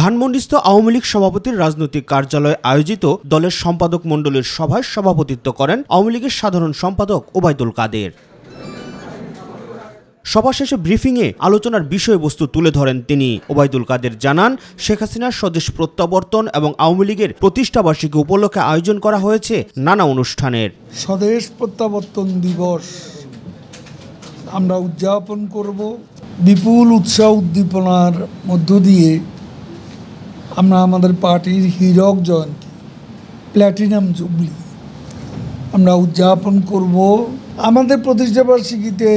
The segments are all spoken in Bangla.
ধানমন্ডিস্থ আওয়ামী লীগ সভাপতির রাজনৈতিক কার্যালয়ে আয়োজিত দলের সম্পাদক মণ্ডলীর সভায় সভাপতিত্ব করেন আওয়ামী লীগের সাধারণ সম্পাদক ওবায়দুল কাদের সভা শেষে ব্রিফিংয়ে আলোচনার বিষয়বস্তু তুলে ধরেন তিনি ওবায়দুল কাদের জানান শেখ হাসিনার স্বদেশ প্রত্যাবর্তন এবং আওয়ামী লীগের প্রতিষ্ঠাবার্ষিকী উপলক্ষে আয়োজন করা হয়েছে নানা অনুষ্ঠানের স্বদেশ প্রত্যাবর্তন দিবস আমরা উদযাপন করব বিপুল উৎসাহ উদ্দীপনার মধ্য দিয়ে আমরা আমাদের পার্টির হীরক জয়ন্তী প্ল্যাটিনাম জুবলি আমরা উদযাপন করব আমাদের প্রতিষ্ঠাবার্ষিকীতে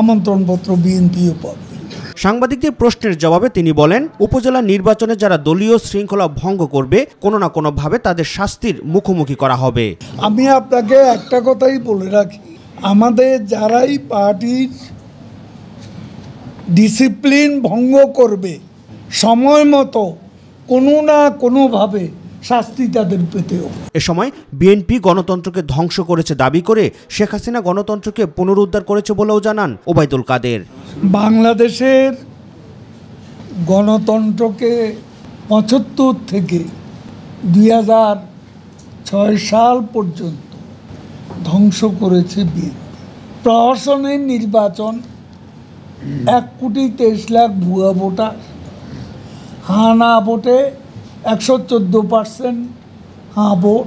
আমন্ত্রণপত্র বিএনপিও পাবে সাংবাদিকদের প্রশ্নের জবাবে তিনি বলেন উপজেলা নির্বাচনে যারা দলীয় শৃঙ্খলা ভঙ্গ করবে কোনো না কোনোভাবে তাদের শাস্তির মুখোমুখি করা হবে আমি আপনাকে একটা কথাই বলে রাখি আমাদের যারাই পার্টির ডিসিপ্লিন ভঙ্গ করবে সময় মতো কোনো না কোনোভাবে শাস্তি তাদের পেতে হবে এ সময় বিএনপি গণতন্ত্রকে ধ্বংস করেছে দাবি করে শেখ হাসিনা গণতন্ত্রকে পুনরুদ্ধার করেছে বলেও জানান ওবায়দুল কাদের বাংলাদেশের গণতন্ত্রকে পঁচাত্তর থেকে দুই ছয় সাল পর্যন্ত ধ্বংস করেছে বিএনপি প্রহসনের নির্বাচন এক কোটি তেইশ লাখ ভুয়া ভোটার হা হ্যাঁ, না ভোটে একশো চোদ্দো পার্সেন্ট হাঁ ভোট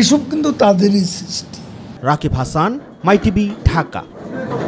এসব কিন্তু তাদেরই সৃষ্টি রাকিব হাসান মাইটিভি ঢাকা